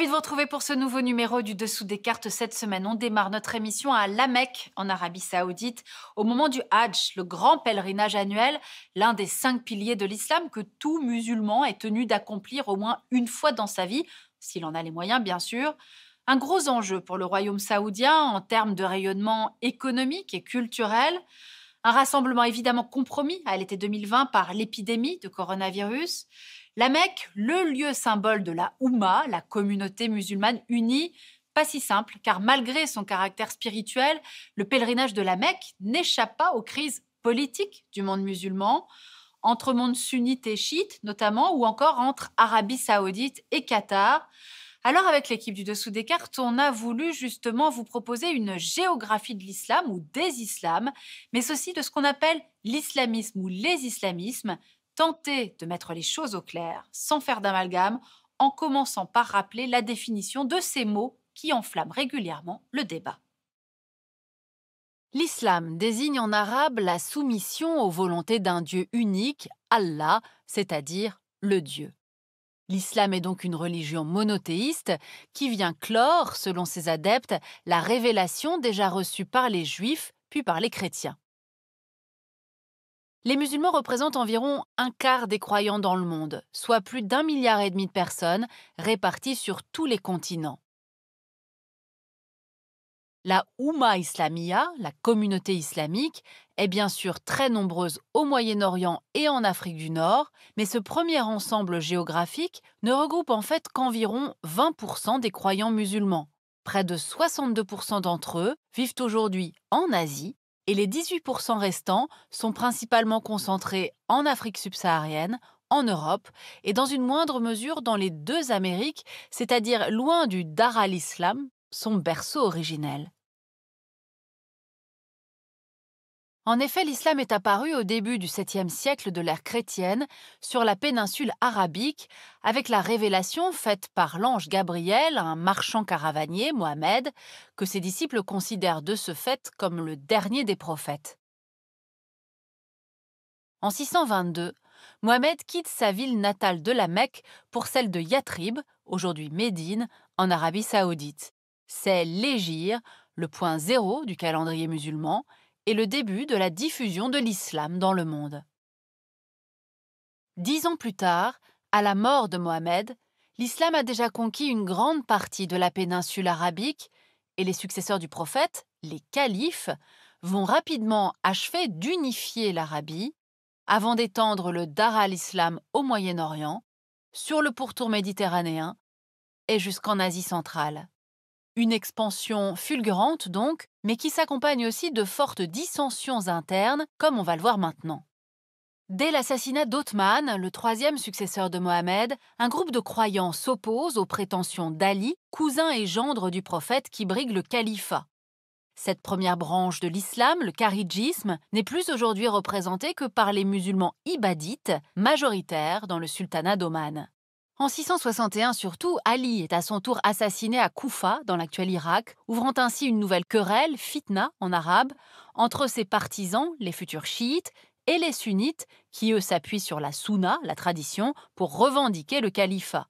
Ravi de vous retrouver pour ce nouveau numéro du Dessous des cartes. Cette semaine, on démarre notre émission à La Mecque, en Arabie Saoudite, au moment du Hajj, le grand pèlerinage annuel, l'un des cinq piliers de l'islam que tout musulman est tenu d'accomplir au moins une fois dans sa vie, s'il en a les moyens, bien sûr. Un gros enjeu pour le royaume saoudien en termes de rayonnement économique et culturel. Un rassemblement évidemment compromis à l'été 2020 par l'épidémie de coronavirus. La Mecque, le lieu symbole de la Houma, la communauté musulmane unie, pas si simple, car malgré son caractère spirituel, le pèlerinage de la Mecque n'échappe pas aux crises politiques du monde musulman, entre monde sunnite et chiite notamment, ou encore entre Arabie saoudite et Qatar. Alors avec l'équipe du Dessous des Cartes, on a voulu justement vous proposer une géographie de l'islam ou des islams, mais ceci de ce qu'on appelle l'islamisme ou les islamismes, tenter de mettre les choses au clair sans faire d'amalgame en commençant par rappeler la définition de ces mots qui enflamment régulièrement le débat. L'islam désigne en arabe la soumission aux volontés d'un Dieu unique, Allah, c'est-à-dire le Dieu. L'islam est donc une religion monothéiste qui vient clore, selon ses adeptes, la révélation déjà reçue par les juifs puis par les chrétiens. Les musulmans représentent environ un quart des croyants dans le monde, soit plus d'un milliard et demi de personnes réparties sur tous les continents. La Oumma islamia, la communauté islamique, est bien sûr très nombreuse au Moyen-Orient et en Afrique du Nord, mais ce premier ensemble géographique ne regroupe en fait qu'environ 20% des croyants musulmans. Près de 62% d'entre eux vivent aujourd'hui en Asie et les 18% restants sont principalement concentrés en Afrique subsaharienne, en Europe et dans une moindre mesure dans les deux Amériques, c'est-à-dire loin du Dar al-Islam, son berceau originel. En effet, l'islam est apparu au début du 7e siècle de l'ère chrétienne sur la péninsule arabique avec la révélation faite par l'ange Gabriel à un marchand caravanier, Mohamed, que ses disciples considèrent de ce fait comme le dernier des prophètes. En 622, Mohamed quitte sa ville natale de la Mecque pour celle de Yatrib, aujourd'hui Médine, en Arabie saoudite. C'est l'égir, le point zéro du calendrier musulman, et le début de la diffusion de l'islam dans le monde. Dix ans plus tard, à la mort de Mohamed, l'islam a déjà conquis une grande partie de la péninsule arabique et les successeurs du prophète, les califes, vont rapidement achever d'unifier l'Arabie avant d'étendre le Dar al-Islam au Moyen-Orient, sur le pourtour méditerranéen et jusqu'en Asie centrale. Une expansion fulgurante donc, mais qui s'accompagne aussi de fortes dissensions internes, comme on va le voir maintenant. Dès l'assassinat d'Othman, le troisième successeur de Mohamed, un groupe de croyants s'oppose aux prétentions d'Ali, cousin et gendre du prophète qui brigue le califat. Cette première branche de l'islam, le karidjisme, n'est plus aujourd'hui représentée que par les musulmans ibadites, majoritaires dans le sultanat d'Oman. En 661 surtout, Ali est à son tour assassiné à Koufa, dans l'actuel Irak, ouvrant ainsi une nouvelle querelle, fitna en arabe, entre ses partisans, les futurs chiites, et les sunnites, qui eux s'appuient sur la sunna, la tradition, pour revendiquer le califat.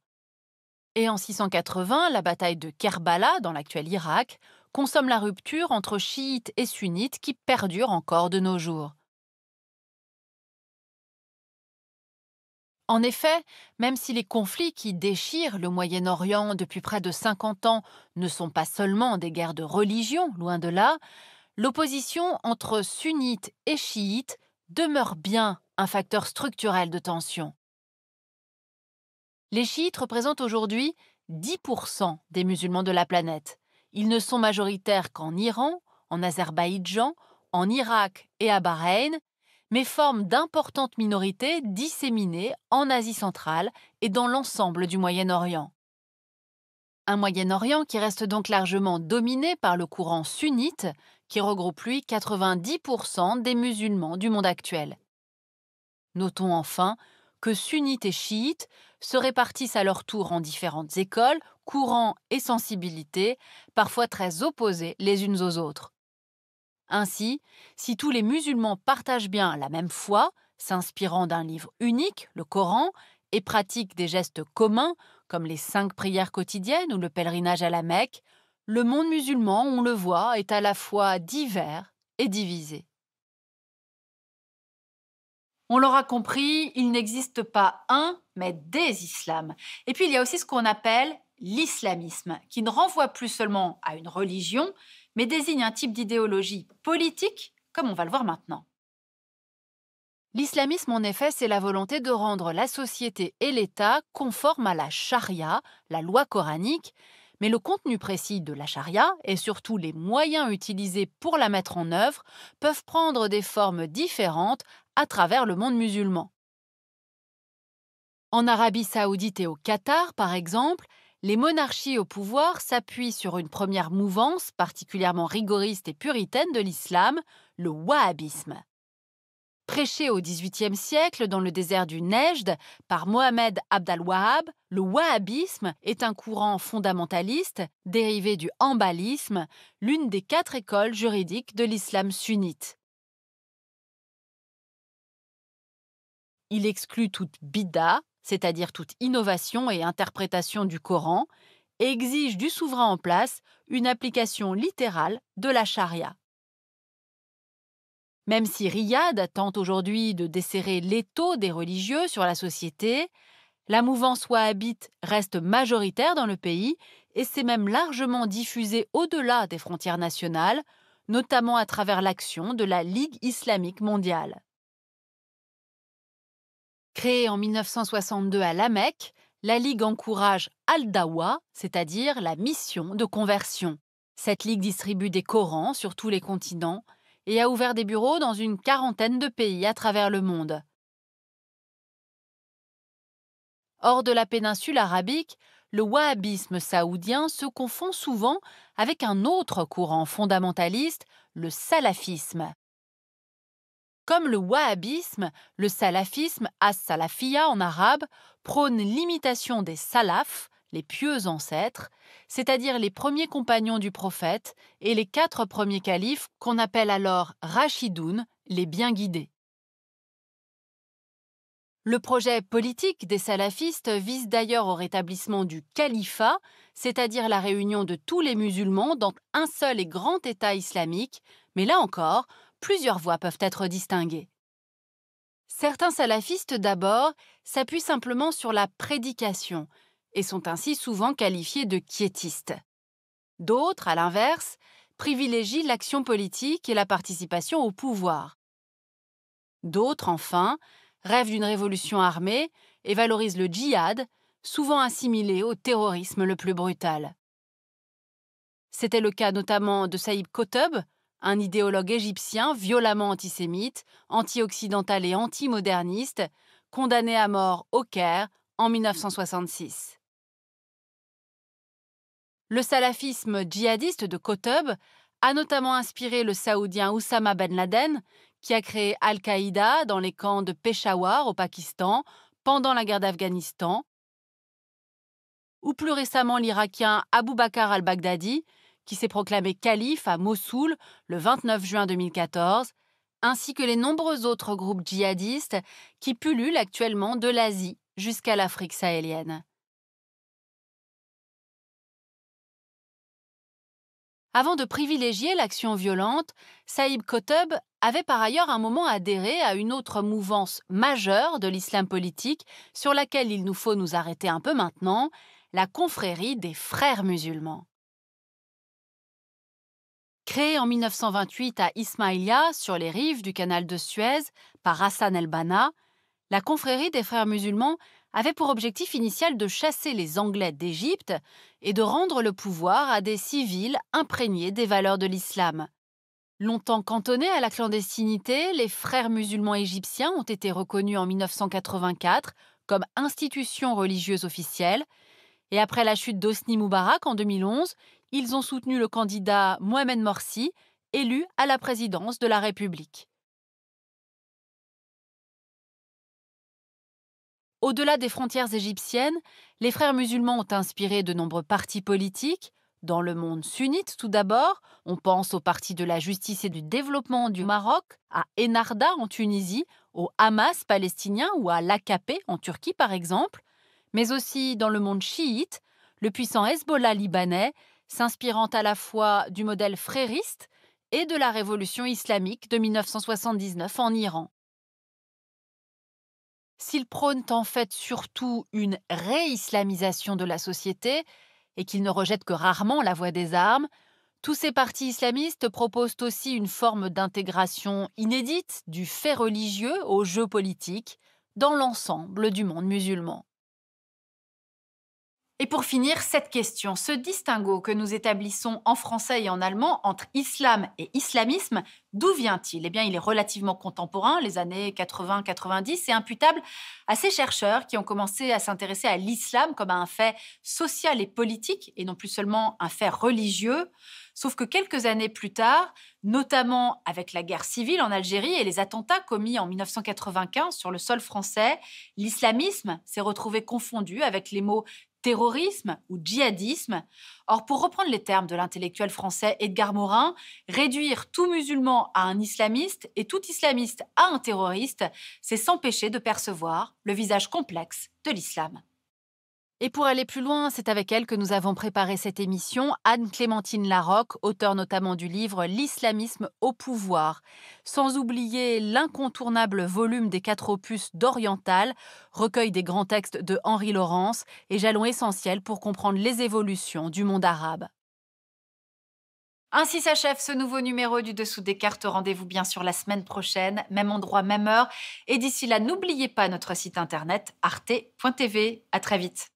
Et en 680, la bataille de Kerbala, dans l'actuel Irak, consomme la rupture entre chiites et sunnites qui perdure encore de nos jours. En effet, même si les conflits qui déchirent le Moyen-Orient depuis près de 50 ans ne sont pas seulement des guerres de religion, loin de là, l'opposition entre sunnites et chiites demeure bien un facteur structurel de tension. Les chiites représentent aujourd'hui 10% des musulmans de la planète. Ils ne sont majoritaires qu'en Iran, en Azerbaïdjan, en Irak et à Bahreïn, mais forment d'importantes minorités disséminées en Asie centrale et dans l'ensemble du Moyen-Orient. Un Moyen-Orient qui reste donc largement dominé par le courant sunnite, qui regroupe lui 90% des musulmans du monde actuel. Notons enfin que sunnites et chiites se répartissent à leur tour en différentes écoles, courants et sensibilités, parfois très opposées les unes aux autres. Ainsi, si tous les musulmans partagent bien la même foi, s'inspirant d'un livre unique, le Coran, et pratiquent des gestes communs, comme les cinq prières quotidiennes ou le pèlerinage à la Mecque, le monde musulman, on le voit, est à la fois divers et divisé. On l'aura compris, il n'existe pas un, mais des islams. Et puis il y a aussi ce qu'on appelle l'islamisme, qui ne renvoie plus seulement à une religion, mais désigne un type d'idéologie politique, comme on va le voir maintenant. L'islamisme, en effet, c'est la volonté de rendre la société et l'État conformes à la charia, la loi coranique, mais le contenu précis de la charia et surtout les moyens utilisés pour la mettre en œuvre peuvent prendre des formes différentes à travers le monde musulman. En Arabie saoudite et au Qatar, par exemple, les monarchies au pouvoir s'appuient sur une première mouvance particulièrement rigoriste et puritaine de l'islam, le wahhabisme. Prêché au XVIIIe siècle dans le désert du Nejd par Mohamed Abd al le wahhabisme est un courant fondamentaliste dérivé du hanbalisme, l'une des quatre écoles juridiques de l'islam sunnite. Il exclut toute bida, c'est-à-dire toute innovation et interprétation du Coran, exige du souverain en place une application littérale de la charia. Même si Riyad tente aujourd'hui de desserrer l'étau des religieux sur la société, la mouvance wahhabite reste majoritaire dans le pays et s'est même largement diffusée au-delà des frontières nationales, notamment à travers l'action de la Ligue islamique mondiale. Créée en 1962 à La Mecque, la Ligue encourage Al-Dawa, c'est-à-dire la mission de conversion. Cette Ligue distribue des Corans sur tous les continents et a ouvert des bureaux dans une quarantaine de pays à travers le monde. Hors de la péninsule arabique, le wahhabisme saoudien se confond souvent avec un autre courant fondamentaliste, le salafisme comme le wahhabisme, le salafisme, as-salafiyya en arabe, prône l'imitation des salafs, les pieux ancêtres, c'est-à-dire les premiers compagnons du prophète et les quatre premiers califes qu'on appelle alors rachidoun, les bien guidés. Le projet politique des salafistes vise d'ailleurs au rétablissement du califat, c'est-à-dire la réunion de tous les musulmans dans un seul et grand État islamique, mais là encore, plusieurs voies peuvent être distinguées. Certains salafistes d'abord s'appuient simplement sur la prédication et sont ainsi souvent qualifiés de quiétistes. D'autres, à l'inverse, privilégient l'action politique et la participation au pouvoir. D'autres, enfin, rêvent d'une révolution armée et valorisent le djihad, souvent assimilé au terrorisme le plus brutal. C'était le cas notamment de Saïb Qutb, un idéologue égyptien violemment antisémite, anti-occidental et anti-moderniste, condamné à mort au Caire en 1966. Le salafisme djihadiste de Kotob a notamment inspiré le saoudien Oussama Ben Laden, qui a créé Al-Qaïda dans les camps de Peshawar au Pakistan pendant la guerre d'Afghanistan, ou plus récemment l'Irakien Abu Bakr al-Baghdadi, qui s'est proclamé calife à Mossoul le 29 juin 2014, ainsi que les nombreux autres groupes djihadistes qui pullulent actuellement de l'Asie jusqu'à l'Afrique sahélienne. Avant de privilégier l'action violente, Saïb Koteb avait par ailleurs un moment adhéré à une autre mouvance majeure de l'islam politique sur laquelle il nous faut nous arrêter un peu maintenant, la confrérie des frères musulmans. Créée en 1928 à Ismaïlia, sur les rives du canal de Suez, par Hassan el-Banna, la confrérie des frères musulmans avait pour objectif initial de chasser les Anglais d'Égypte et de rendre le pouvoir à des civils imprégnés des valeurs de l'islam. Longtemps cantonnés à la clandestinité, les frères musulmans égyptiens ont été reconnus en 1984 comme institution religieuse officielle, et après la chute d'Osni Moubarak en 2011, ils ont soutenu le candidat Mohamed Morsi, élu à la présidence de la République. Au-delà des frontières égyptiennes, les frères musulmans ont inspiré de nombreux partis politiques, dans le monde sunnite tout d'abord, on pense au Parti de la justice et du développement du Maroc, à Enarda en Tunisie, au Hamas palestinien ou à l'AKP en Turquie par exemple, mais aussi dans le monde chiite, le puissant Hezbollah libanais s'inspirant à la fois du modèle frériste et de la révolution islamique de 1979 en Iran. S'ils prônent en fait surtout une réislamisation de la société et qu'ils ne rejettent que rarement la voie des armes, tous ces partis islamistes proposent aussi une forme d'intégration inédite du fait religieux au jeu politique dans l'ensemble du monde musulman. Et pour finir, cette question, ce distinguo que nous établissons en français et en allemand entre islam et islamisme, d'où vient-il Eh bien, il est relativement contemporain, les années 80-90, et imputable à ces chercheurs qui ont commencé à s'intéresser à l'islam comme à un fait social et politique, et non plus seulement un fait religieux. Sauf que quelques années plus tard, notamment avec la guerre civile en Algérie et les attentats commis en 1995 sur le sol français, l'islamisme s'est retrouvé confondu avec les mots terrorisme ou djihadisme. Or, pour reprendre les termes de l'intellectuel français Edgar Morin, réduire tout musulman à un islamiste et tout islamiste à un terroriste, c'est s'empêcher de percevoir le visage complexe de l'islam. Et pour aller plus loin, c'est avec elle que nous avons préparé cette émission, Anne-Clémentine Larocque, auteure notamment du livre L'islamisme au pouvoir, sans oublier l'incontournable volume des quatre opus d'Oriental, recueil des grands textes de Henri Laurence et jalon essentiel pour comprendre les évolutions du monde arabe. Ainsi s'achève ce nouveau numéro du Dessous des cartes. Rendez-vous bien sûr la semaine prochaine, même endroit, même heure. Et d'ici là, n'oubliez pas notre site internet arte.tv. À très vite.